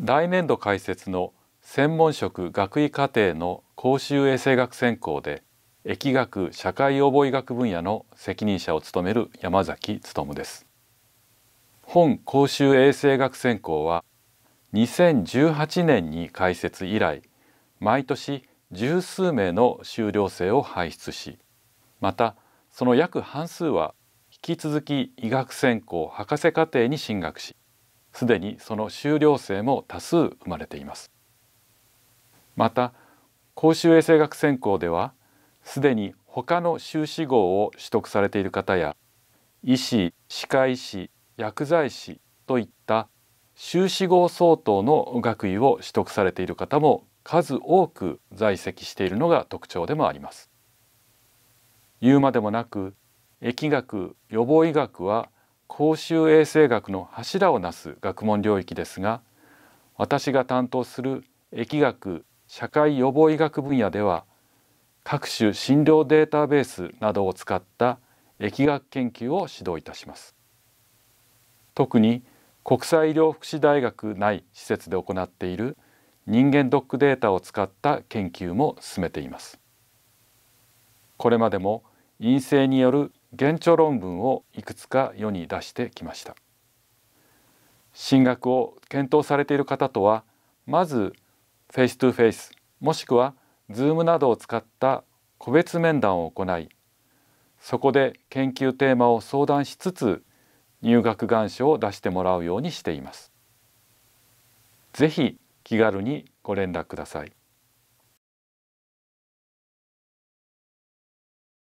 来年度開設の専門職学位課程の公衆衛生学専攻で疫学社会予防医学分野の責任者を務める山崎努です本公衆衛生学専攻は2018年に開設以来毎年十数名の修了生を輩出しまたその約半数は引き続き医学専攻博士課程に進学しすでにその修了生も多数生まれていますまた公衆衛生学専攻ではすでに他の修士号を取得されている方や医師歯科医師薬剤師といった修士号相当の学位を取得されている方も数多く在籍しているのが特徴でもあります言うまでもなく疫学予防医学は公衆衛生学の柱をなす学問領域ですが私が担当する疫学社会予防医学分野では各種診療データベースなどを使った疫学研究を指導いたします特に国際医療福祉大学内施設で行っている人間ドックデータを使った研究も進めていますこれまでも陰性による原著論文をいくつか世に出してきました進学を検討されている方とはまずフェイストゥフェイスもしくは Zoom などを使った個別面談を行いそこで研究テーマを相談しつつ入学願書を出してもらうようにしています。ぜひ気軽にご連絡ください。